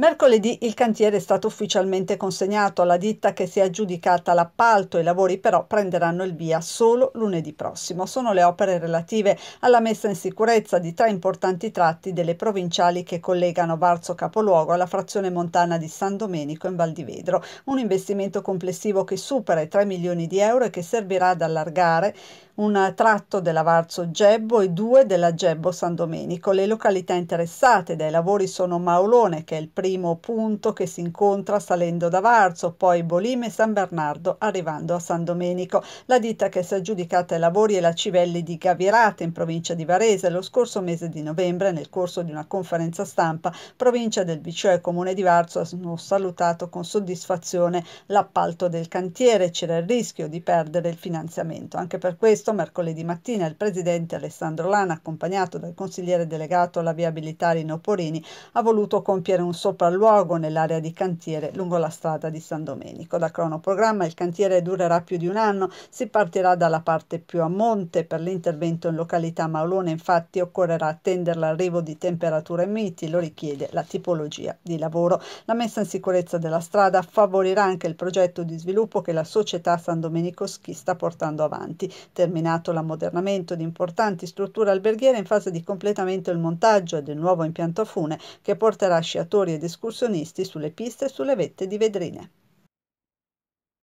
Mercoledì il cantiere è stato ufficialmente consegnato alla ditta che si è aggiudicata l'appalto, i lavori però prenderanno il via solo lunedì prossimo. Sono le opere relative alla messa in sicurezza di tre importanti tratti delle provinciali che collegano Varzo Capoluogo alla frazione montana di San Domenico in Val di Vedro, un investimento complessivo che supera i 3 milioni di euro e che servirà ad allargare un tratto della Varzo Gebbo e due della Gebbo San Domenico. Le località interessate dai lavori sono Maulone, che è il primo primo punto che si incontra salendo da Varzo, poi Bolime e San Bernardo, arrivando a San Domenico. La ditta che si è aggiudicata ai lavori è la Civelli di Gavirate, in provincia di Varese, lo scorso mese di novembre, nel corso di una conferenza stampa, provincia del Biceo e comune di Varzo hanno salutato con soddisfazione l'appalto del cantiere. C'era il rischio di perdere il finanziamento. Anche per questo, mercoledì mattina, il presidente Alessandro Lana, accompagnato dal consigliere delegato alla viabilità Rino Porini, ha voluto compiere un sopravvento sopralluogo nell'area di cantiere lungo la strada di San Domenico. Da cronoprogramma il cantiere durerà più di un anno, si partirà dalla parte più a monte, per l'intervento in località Maulone infatti occorrerà attendere l'arrivo di temperature miti, lo richiede la tipologia di lavoro. La messa in sicurezza della strada favorirà anche il progetto di sviluppo che la società San Domenico Schi sta portando avanti. Terminato l'ammodernamento di importanti strutture alberghiere in fase di completamento il montaggio del nuovo impianto a fune che porterà sciatori ed escursionisti sulle piste e sulle vette di vetrine.